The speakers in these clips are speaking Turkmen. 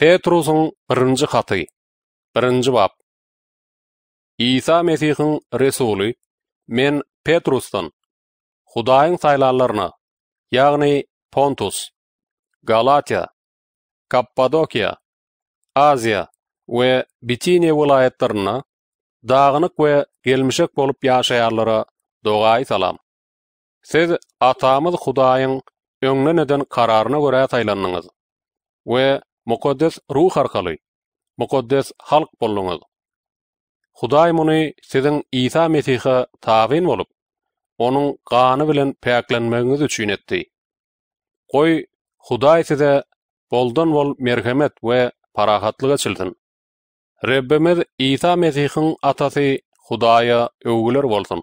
Petrusun 1-nji haty. 1-nji bab. Isa Mesihin resuly men Petrusdan Hudaýyň saýlanlaryna, ýagny Pontus, Galatia, Kappadokia, Aziýa we Bitinia vilayetlerine dağınyk we gelmişek bolup ýaşaýanlara dogaý salam. Siz atamız Hudaýyň öňlenenden kararyna görä taýlandyňyz. We mukaddes ruh arkaly mukaddes halk bolunuz. Hudaý muny sizin Isa Mesihi tawin bolup onuň gany bilen päklenmegiňiz üçin etdi. Goý Hudaý size boldan bol merhamet we parahatlyk açyldyn. Rabbimiz Isa Mesihiň atasy Hudaýa öwgüler bolsun.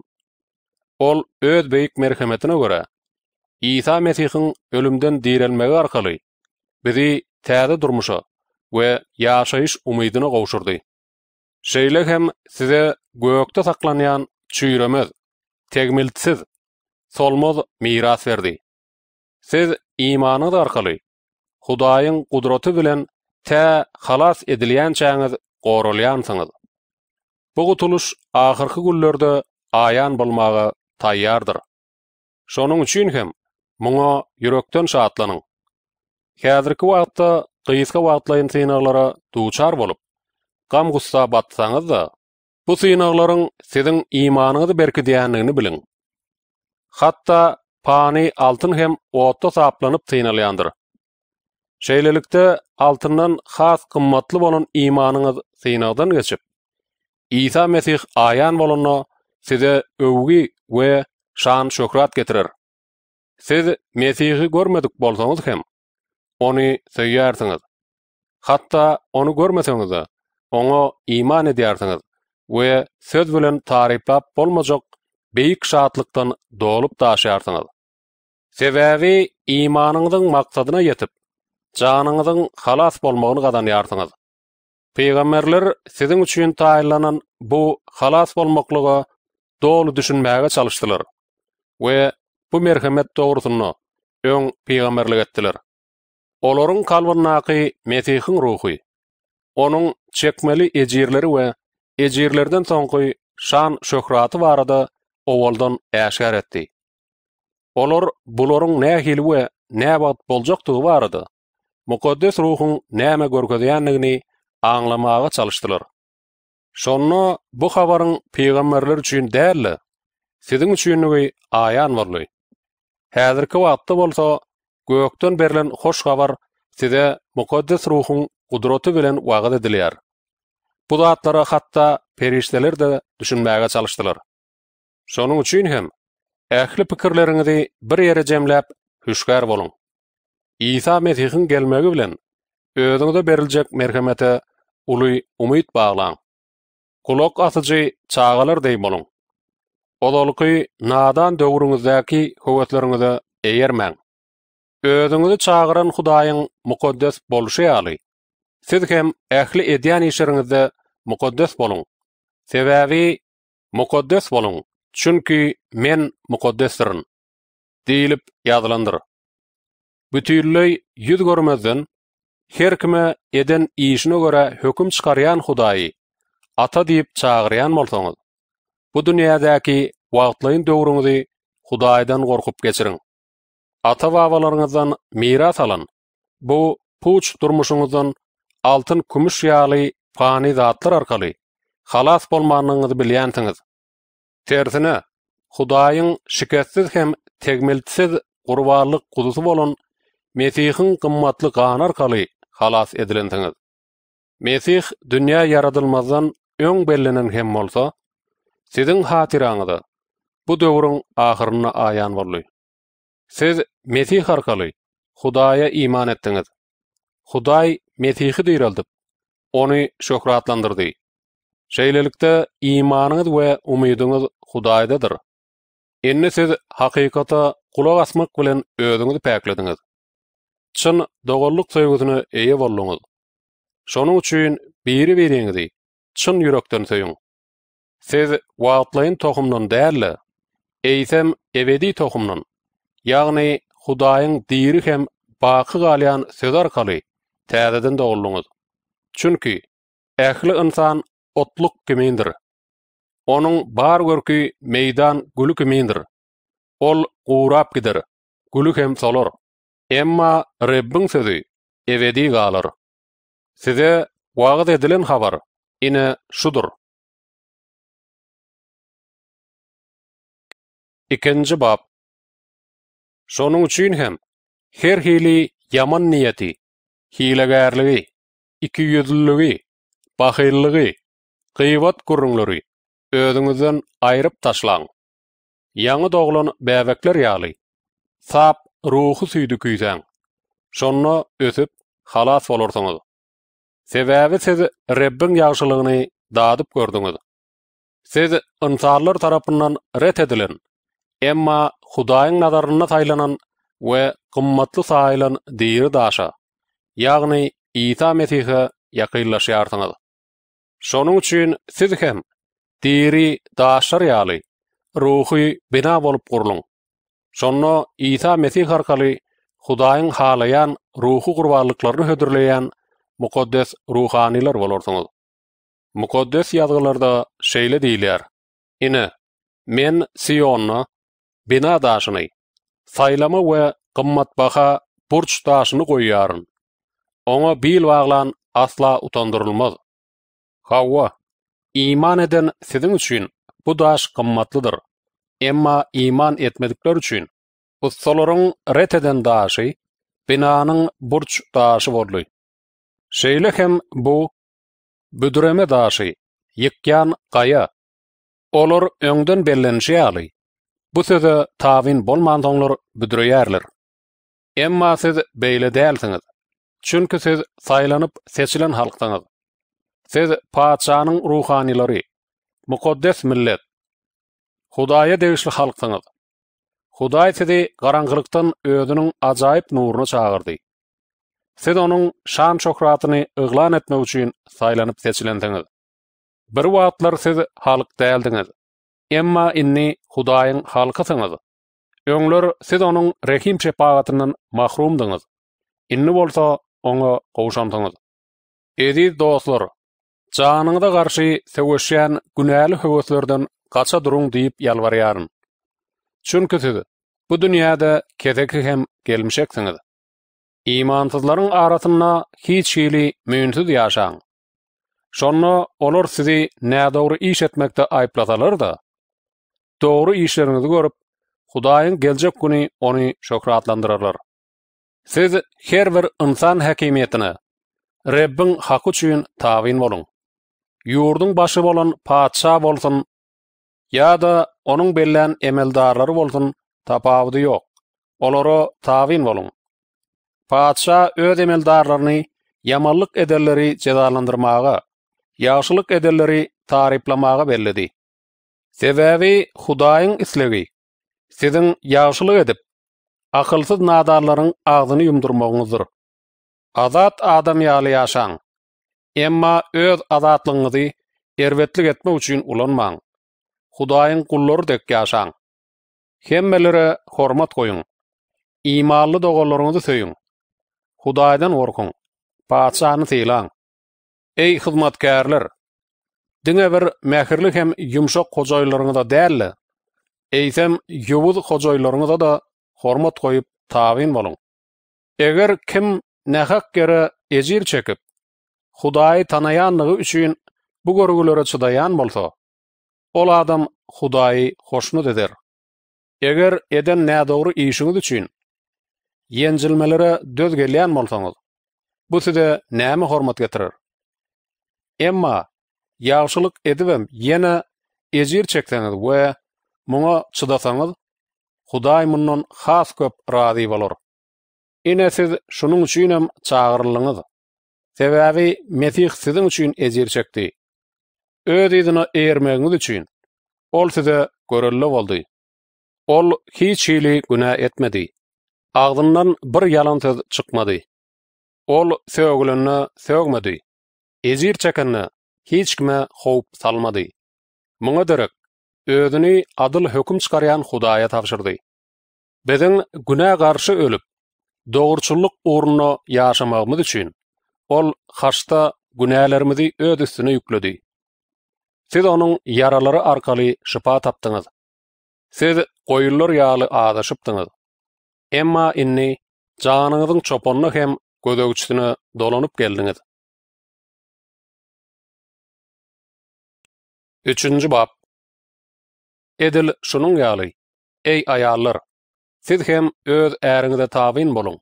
Ol öz beýik merhametine görä Isa Mesihiň ölümden dirilmegi arkaly Bizi täze durmuşa we ýaşaýyş umydyny gowşurdy. Şeýle hem size göwkte saklanýan çüýremiz, tegmiltsiz, solmaz miras berdi. Siz iýmany arkaly Hudaýyň gudraty bilen tä halas edilýän çaňy gorolýansyňyz. Bu gutuluş ahyrky günlerde aýan bolmagy taýýardyr. Şonuň üçin hem Mungo yürekten şaatlanın. Käzirki wagtda qysga wagtlaýan synaglara duçar bolup, gam gussa batsaňyz da, bu synaglaryň siziň iýmanyňyzy berki diýenligini Hatta pani altyn hem owtda saplanyp synalyandyr. Şeýlelikde altından has gymmatly bolan iýmanyňyz synagdan geçip, Isa Mesih aýan bolunu size öwgi we şan şöhrat getirir. Siz Mesih'i görmedik bolsanız hem onu söýýärsiňiz. Hatda onu görmeseňiz, oňa iman edýärsiňiz. We söz bilen taryplap bolmajak beýik şatlykdan dolup taşyýarsyňyz. Sebäbi imanyňyzyň maksadyna ýetip, janyňyzyň halas bolmagyny gadan ýarsyňyz. Peygamberler sizin üçin taýlanan bu halas bolmaklygy doly düşünmäge çalyşdylar. We bu merhamet dogrusyny öň peygamberlik etdiler. Olorun kalvarnaqi Mesihin ruhi. Onun çekmeli ejirleri we ejirlerden soňky şan şöhraty varada owaldan äşär etdi. Olor bulorun nä hili we nä wat boljakdy barada mukaddes ruhun näme görkezeýändigini aňlamaga çalyşdylar. Şonno bu habaryň peýgamberler üçin däl. Sizin üçin we aýan warly. Häzirki wagtda bolsa gökden berilen hoş habar size mukaddes ruhun kudrati bilen wagt edilýär. Bu zatlara hatda perişteler de düşünmäge çalyşdylar. Şonuň üçin hem ähli pikirleriňizi bir ýere jemläp hüşgär bolun. İsa Mesih'in gelmegi bilen, özünüze beriljek merhamete uly umut bağlan. Kulok atıcı çağalar deyim olun. Odolukı nadan dövrünüzdeki kuvvetlerinizi eğermen. Özüňizi çağıran Hudaýyň mukaddes boluşy ýaly. Siz hem ähli edýan işiňizde mukaddes boluň. Sebäbi mukaddes boluň, çünki men mukaddesdirin diýilip ýazylandyr. Bütünlüg ýüz görmezden her kime eden işine göre hüküm çıkaryan Hudaýy ata diýip çağıryan bolsaňyz. Bu dünýädäki wagtlaryň döwrüňizi Hudaýdan gorkup geçiriň. atavavalarınızdan miras alın. Bu puç durmuşunuzun altın kümüş ýaly fani zatlar arkaly halas bolmanyňyzy bilyantınız. Tersine, Hudayın şikessiz hem tegmeltisiz qurvarlıq qudusu bolun Mesihin qımmatlı qan arkalı halas edilintiniz. Mesih dünya yaradılmazdan ön hem olsa, sizin hatiranıdı. Bu dövrün ahırına ayan varlıyor. Siz Mesih arkaly Hudaýa iman etdiňiz. Hudaý Mesihi diýildi. Ony şöhratlandyrdy. Şeýlelikde imanyňyz we umydyňyz Hudaýdadyr. Enni, siz haqiqata gulaw asmak bilen öwrüňiňizi päklediňiz. Çyn dogorluk söýgüsini eýe bolýarlaryňyz. Şonuň üçin biri bereňiz. Çyn ýürekden söýüň. Siz wagtlaýyn toxumdan däl. Eýsem ebedi toxumdan. ýagny Hudaýyň diýri hem baky galýan söz arkaly täzeden dogulluňyz. Çünki ähli insan otluk kimindir. Onuň bar görki meýdan gülü kimindir. Ol gurap gider. Gülü hem solar. Emma Rebbin sözü ebedi galar. Size wagt edilen habar ine şudur. Ikinci Şonu üçin hem her hili yaman niyeti, hile iki yüzlüligi, bahirligi, qıwat gurrunglary özüňizden aýryp taşlaň. Ýangy doglan bäwäkler ýaly, sap ruhu süýdi güýsen, ötüp halas bolarsyňyz. Sebäbi siz Rebbiň ýagşylygyny dadyp gördüňiz. Siz insanlar tarapyndan ret edilen Emma Hudaýyň nazaryna taýlanan we gymmatly saýlan diýeri daşa. Ýagny Isa Mesihi ýaqinlaşýardyňy. Şonuň üçin siz hem diýeri daşary ýaly ruhy bina bolup gurulyň. Şonno Isa Mesih arkaly Hudaýyň halayan ruhy gurbanlyklaryny hödürleýän mukaddes ruhanylar bolarsyňyz. Mukaddes ýazgylarda şeýle diýilýär: "Ine men Sionny" bina daşyny, saýlama we gymmatbaha burç daşyny goýýaryn. Oňa bil baglan asla utandyrylmaz. Hawa, iman eden siziň üçin bu daş gymmatlydyr. Emma iman etmedikler üçin ussalaryň ret eden daşy binanyň burç daşy bolýar. Şeýle hem bu büdüreme daşy, ýykýan gaýa. Olar öňden bellenişi ýaly. Bu söze tavin bolmandonlar büdürýärler. Emma siz beyle däldiňiz. Çünki siz saýlanyp seçilen halkdanyz. Siz paçanyň ruhanylary, mukaddes millet, Hudaýa degişli halkdanyz. Hudaý sizi garaňgylykdan özüniň ajaýyp nuruna çağırdy. Siz onuň şan şöhratyny ýygnan etmek üçin saýlanyp seçilendiňiz. Bir wagtlar siz halk däldiňiz. Emma inni Hudaýyň halkatyňyz. Öňler siz onuň rehim şepagatynyň mahrumdyňyz. Inni bolsa oňa gowşandyňyz. Edi dostlar, janyňda garşy sewüşen günäli höwüslerden gaça duruň diýip ýalwaryar. Çünki siz bu dünýäde kedeki hem gelmişeksiňiz. Imanlylaryň arasyna hiç şeýli müýnsiz ýaşaň. Şonu olar sizi nädogry iş etmekde aýplatalar da. doğru işlerinizi görüp, Hudaýyň geljek güni ony şokratlandyrarlar. Siz her bir insan häkimetini Rebbiň haky üçin tawin bolun. Ýurdun başy bolan paçsa bolsun, ýa-da onuň bellän emeldarlary bolsun, tapawdy ýok. Olara tawin bolun. Paçsa öz emeldarlaryny ýamanlyk ederleri cezalandyrmaga, ýagşylyk ederleri berledi. Sebäbi Hudaýyň islegi. Sizin ýaşylyk edip, akylsyz nadarlaryň agzyny yumdurmagyňyzdyr. Azat adam ýaly ýaşaň. Emma öz azatlygyňyzy erwetlik etmek üçin ulanmaň. Hudaýyň gullary dek ýaşaň. Hemmelere hormat goýun. Imanly dogallaryňyzy söýün. Hudaýdan orkun, Paçany tilaň. Ey hyzmatkarlar, Dünä bir mähirli hem yumşak hojaylaryny da derli. Eýsem ýuwul hojaylaryny da hormat goýup taýin bolun. Eger kim nähak gere ezir çekip, Hudaýy tanayanlygy üçin bu gorgulara çydaýan bolsa, ol adam Hudaýy hoşnut eder. Eger eden nä dogry işiňiz üçin ýenjilmelere dözgelen bolsaňyz, bu size näme hormat getirir? Emma, ýagşylyk edibem ýene ezir çekseniz we muňa çydasaňyz Hudaý mundan has köp razy bolar. Ine siz şunun üçinem çağırlyňyz. Sebäbi Mesih siziň üçin ezir çekdi. Öz izine ermegiňiz üçin ol size görüllü boldy. Ol hiç hili günä etmedi. Ağzından bir yalan söz Ol sövgülünü sövmedi. Ezir çekenni hech kime xop salmady. Munga derek özüni adil hukm çıkaryan Hudaýa tapşyrdy. Bizin günä garşy ölüp dogruçuluk ornuna ýaşamagymyz üçin ol haşta günälerimizi öz üstüne yüklädi. Siz onun yaralary arkaly şifa tapdyňyz. Siz goýullar ýaly adaşypdyňyz. Emma inni janyňyzyň çoponuny hem gödäwçisini dolanyp geldiňiz. 3-nji bab. Edil şunun ýaly: Ey ayallar, siz hem öz äriňizde tabyn boluň.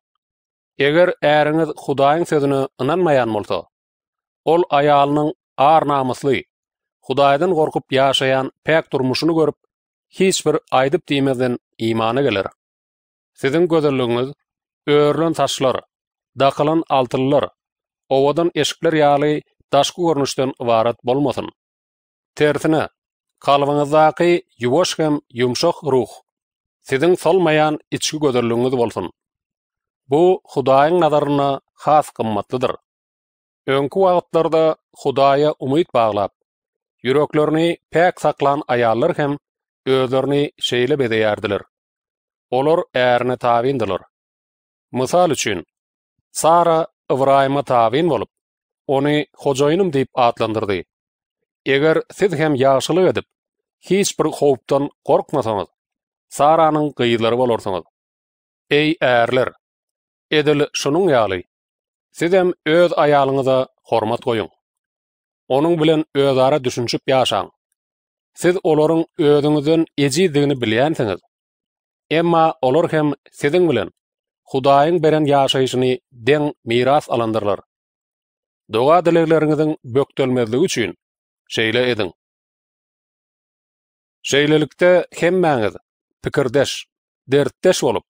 Eger äriňiz Hudaýyň sözüne inanmaýan bolsa, ol aýalynyň ar namysly, Hudaýdan gorkup ýaşaýan pek durmuşyny görüp, hiç bir aýdyp diýmeden iýmany geler. Sizin gözelligiňiz öwrülen taşlar, daqalan altynlar, owadan eşikler ýaly daşky görnüşden ibaret bolmasyn. tersine, kalbyňyzdaky ýuwaş hem ýumşak ruh siziň solmayan içki gödürlüňiz bolsun. Bu Hudaýyň nazaryna has gymmatlydyr. Öňkü wagtlarda Hudaýa umyt baglap, ýüreklerini pek saklan aýallar hem özlerini şeýle bedeýärdiler. Olar ärini tabindiler. Mysal üçin, Sara Ibrahima tabin bolup, onu hojoýunum diýip atlandyrdy. Eger siz hem ýagşylyk edip, hiç bir howpdan gorkmasaňyz, Saranyň gyýlary bolarsaňyz. Ey ärler, edil şunun ýaly. Siz hem öz aýalyňyza hormat goýun. Onuň bilen özara düşünçüp ýaşaň. Siz olaryň özüňizden ejizdigini bilýänsiňiz. Emma olar hem siziň bilen Hudaýyň beren ýaşaýyşyny deň miras alandyrlar. Doga dilerleriňiziň bökdelmezligi üçin şeýle edin. Şeýlelikde hem mäňiz, pikirdeş, dertdeş bolup,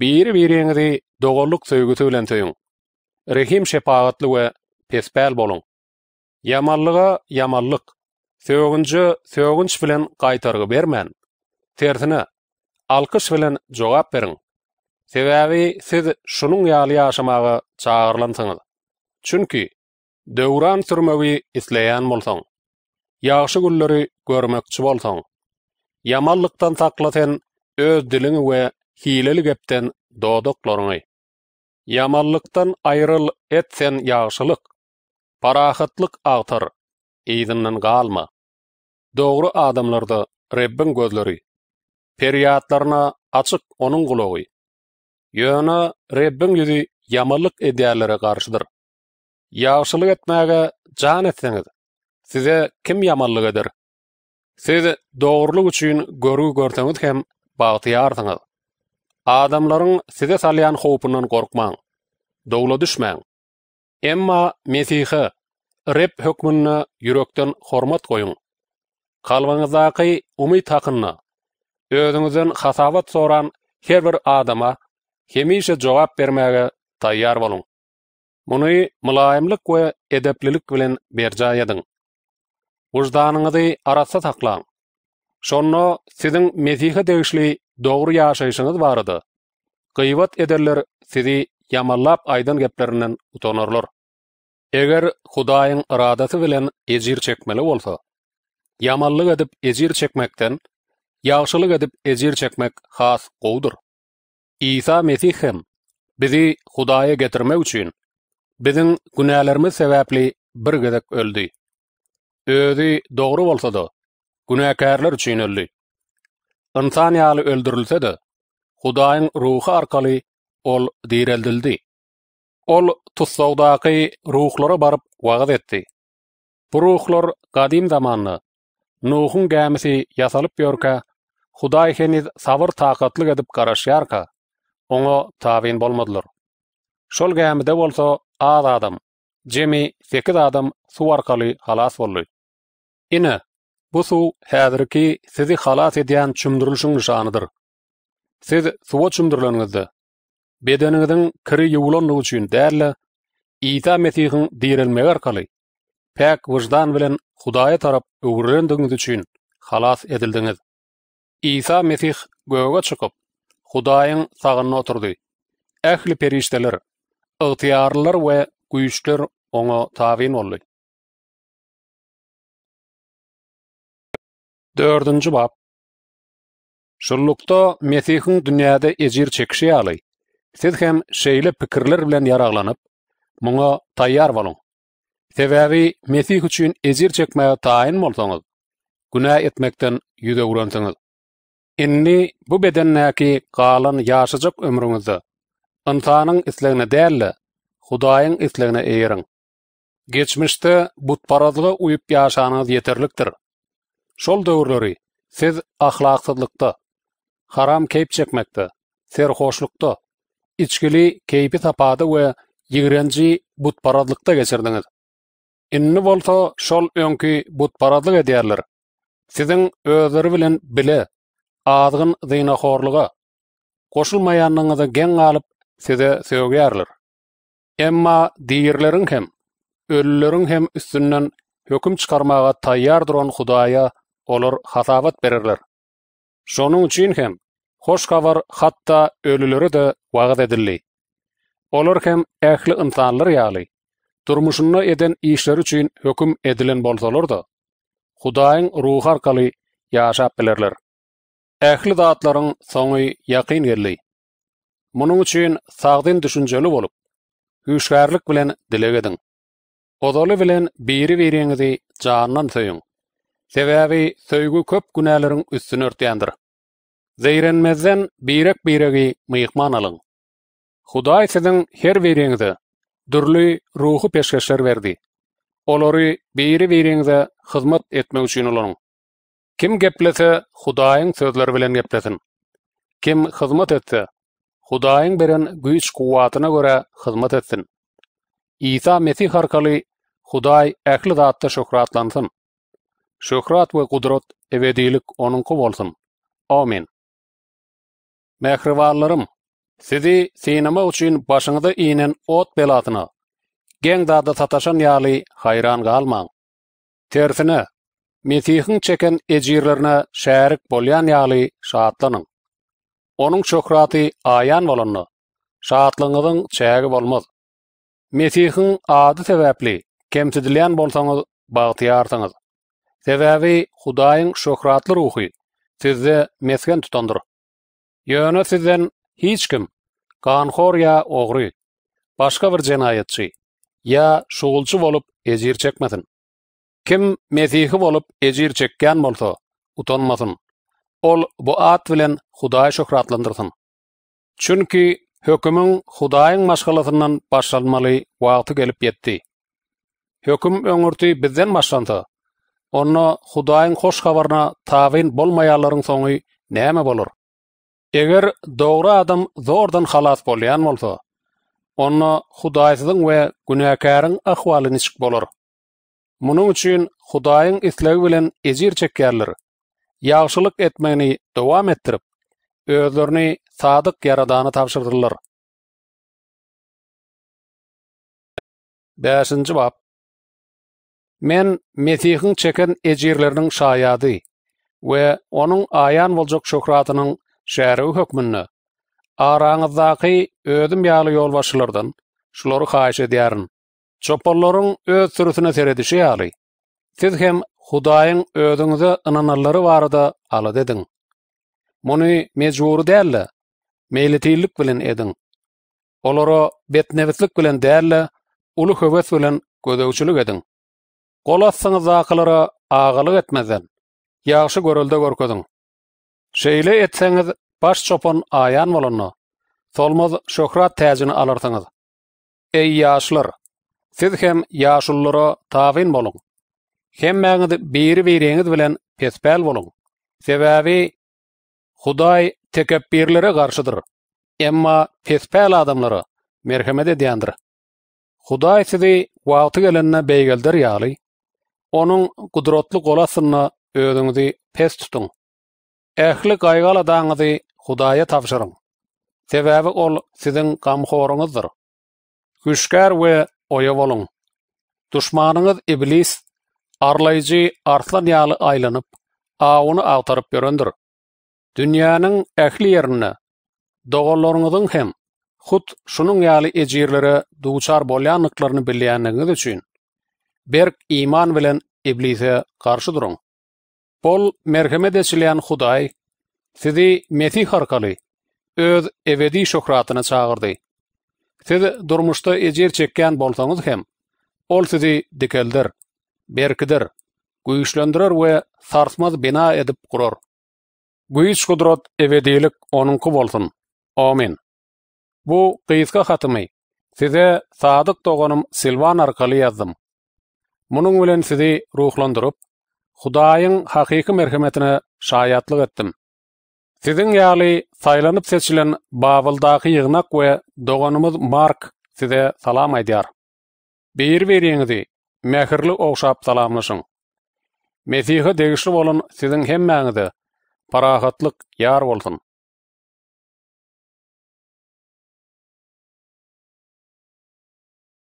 biri-birini dogorluk söýgüti bilen töýüň. Rehim şepagatly we pespäl bolun. Yamanlyga yamanlyk, söwünji söwünç bilen gaýtargy bermän. Tertini alqış bilen jogap berin. Sebäbi siz şunun yali ýaşamağa çağırlansyňyz. Çünki Dövran sürmövi isleyan molsong. Yağşı gülleri görmekçi boltan. Yamallıktan taklaten öz dilini ve hileli gepten doğduklarını. Yamallıktan ayrıl etsen yağşılık. Parahatlık ağtar. İzinden kalma. Doğru adamlarda Rebbin gözleri. Periyatlarına açık onun kulağı. Yöna Rebbin yüzü yamallık ediyerlere karşıdır. Yağşılık etmeğe can etseniz. size kim yamanlık eder? Siz dogrulyk üçin görü hem bağıtıya Adamlaryň Adamların size salýan howpundan korkman, doğulu düşman. Emma Mesih'i rep hükmünü ýürekden hormat koyun. Kalbınıza umi takınna. Özünüzün hasavat soran her bir adama hemişe jogap bermäge tayyar olun. Munu mulayimlik ve edeplilik bilen berja Vujdanyňyzy arasa taklaň. Şonno siziň mesihi degişli dogry ýaşaýşyňyz barady. Gyýwat ederler sizi ýamallap aýdan geplerinden utanarlar. Eger Hudaýyň iradaty bilen ejir çekmeli bolsa, ýamallyk edip ejir çekmekden ýagşylyk edip ejir çekmek has gowdur. Isa Mesih bizi Hudaýa getirmek üçin biziň günahlarymyz sebäpli bir gedek öldi. Özi doğru bolsa da, günäkärler üçin öldü. İnsan ýaly öldürilse de, Hudaýyň ruhy arkaly ol dirildildi. Ol tussawdaky ruhlara barып wagt etdi. Bu ruhlar gadim zamanly Nuhun gämisi ýasalyp ýörkä, Hudaý heniz sabr taqatly edip garaşýarka, oňa tabin bolmadylar. Şol gämide bolsa ad adam, jemi 8 adam suw arkaly halas boldy. Ine, bu su häzirki sizi halat edýän çümdürülşüň nişanydyr. Siz suwa çümdürlenýärdi. Bedeniňiziň kiri ýuwulanlygy üçin därle Ita Mesihiň dirilmegi arkaly pek wujdan bilen Hudaýa tarap öwrendigiňiz üçin xalas edildiňiz. Isa Mesih göwe çykyp Hudaýyň sagyna oturdy. Ähli perişdeler, ygtyýarlar we güýçler oňa tabyn boldy. 4-nji bab. Şurlukda Mesihiň dünýäde ejir çekşi ýaly, siz hem şeýle pikirler bilen ýaraglanyp, muňa taýýar bolun. Täbäbi Mesih üçin ejir çekmäge taýin bolsaňyz, günah etmekden ýüze urançyňyz. Enni bu bedennäki galan ýaşajak ömrüňizi insanyň islegine däldi, Hudaýyň islegine eýerin. Geçmişde butparazlyga uyup ýaşanyňyz ýeterlikdir. Şol döwürleri siz ahlaksızlykda, haram keyp çekmekde, serhoşlukda, içkili keypi tapada we ýigrenji butparadlykda geçirdiňiz. Inni bolsa şol öňkü butparadlyk edýärler. Sizin özleri bilen bile adgyn dyna horlugy goşulmaýanlygyňyzy gen size söýärler. Emma diýerleriň hem ölüleriň hem üstünden hökm çykarmaga taýýar duran Hudaýa olor hasabat berirler. Şonun üçin hem hoş kavar hatta ölülürü de vağıt edilli. Olar hem ehli insanlar yali. Durmusunna eden işler üçin hüküm edilen bolsalar da. Hudayın ruh arkalı yaşap bilirler. Ehli dağıtların sonu yakin gelli. Munun üçin sağdın düşünceli olup, hüşgarlık bilen dilegedin. Odoli bilen biri veriyenizi canlan söyün. Sebäbi söýgü köp günäleriň üstün örtýändir. Zeýrenmezden birek biregi myýykman alyň. Hudaý siziň her beriňizi dürli ruhy peşkeşler berdi. Olary biri beriňize hyzmat etmek üçin olaryň. Kim geplese Hudaýyň sözleri bilen geplesin. Kim hyzmat etse Hudaýyň beren güýç kuwatyna görä hyzmat etsin. Isa Mesih arkaly Hudaý ähli zatda şükratlansyn. Şöhrat we qudrat ebedilik onun qul bolsun. Amin. Mehrivarlarım, sizi sinema üçin başyňyzda iňen ot belatyna geng dada tataşan ýaly hayran galmaň. Terfini, Mesihiň çeken ejirlerine şärik bolýan ýaly şatlanyň. Onuň şöhraty aýan bolanyň. Şatlanyň çägi bolmaz. Mesihiň ady täwäpli, kemsidilen bolsaňyz, bagtyartyňyz. Sebäbi Hudaýyň şöhratly ruhy sizi mesgen tutandyr. Ýöne sizden hiç kim ganxor ýa ogry, başga bir jenayetçi ýa şugulçy bolup ezir çekmesin. Kim mesihi bolup ezir çekken bolsa utanmasın. Ol bu at bilen Hudaýy şöhratlandyrsyn. Çünki hökümün Hudaýyň maşgalasyndan başlanmaly wagty gelip ýetdi. Hökum öňürti bizden başlandy. onu Hudaýyň hoş habarna tawin bolmaýanlaryň soňy näme bolar? Eger dogry adam zordan halas bolýan bolsa, onu Hudaýyň we günäkäriň ahwalyny çyk bolar. Munyň üçin Hudaýyň islegi bilen ejir çekýärler. Ýagşylyk etmäni dowam etdirip, özlerini sadyk ýaradany tapşyrdylar. Bäsinji bab. Men Mesih'in çeken ecirlerinin şayadı ve onun ayan bolcak şokratının şerif hükmünü aranızdaki ödüm yağlı yol başılırdın, şuları xayiş ediyarın. Çopolların öz sürüsüne seredişi yağlı. Siz hem Hudayın ödünüzü ınanırları varı ala alı dedin. Muni mecburu değerli, meyletiyillik bilin edin. Olara betnevislik bilin değerli, ulu hüvet bilin gödövçülük edin. Golassyny zaqlara ağalyk etmeden, ýagşy görüldä görkezdin. Şeýle etseňiz baş çopon aýan bolanny. Solmaz şöhrat täjini alarsyňyz. Ey ýaşlar, siz hem ýaşullara tawin bolun. Hemmeňiz bir-biriňiz bilen pespel boluň. Sebäbi Hudaý tekebbirlere garşydyr. Emma pespel adamlara merhamet edýändir. Hudaý sizi wagty gelenine beýgeldir ýaly. onun gudrotlu golasyna öýüňizi pes tutun. Ähli gaýgala daňyzy Hudaýa tapşyryň. Sebäbi ol siziň gamhoryňyzdyr. Güşkär we oýa bolun. Düşmanyňyz iblis arlaýjy arslan ýaly aýlanyp, awyny agtaryp berendir. Dünýäniň ähli ýerini dogallaryňyzyň hem hut şunun ýaly ejirlere duçar bolýanlyklaryny bilýändigiňiz üçin. berk iman bilen iblise qarşı durun. Pol merhamet edilen Hudaý sizi Mesih harkaly öz ebedi şokratyna çağırdy. Siz durmuşda ejer çekken bolsaňyz hem ol sizi dikeldir, berkidir, güýçlendirer we sarsmaz bina edip gurar. Güýç gudrat ebedilik onuňky bolsun. Amin. Bu qyýska hatymy Size sadyk doğanım Silvan Arkalı Munun bilen sizi ruhlandyryp, Hudaýyň haqiqi merhametine şahyatlyk etdim. Sizin ýaly saýlanyp seçilen Babyldaky ýygnak we doganymyz Mark size salam aýdyar. Beýir berýeňizi mähirli ogşap salamlaşyň. Mesihi degişli bolan sizin hemmäňizi parahatlyk ýar bolsun.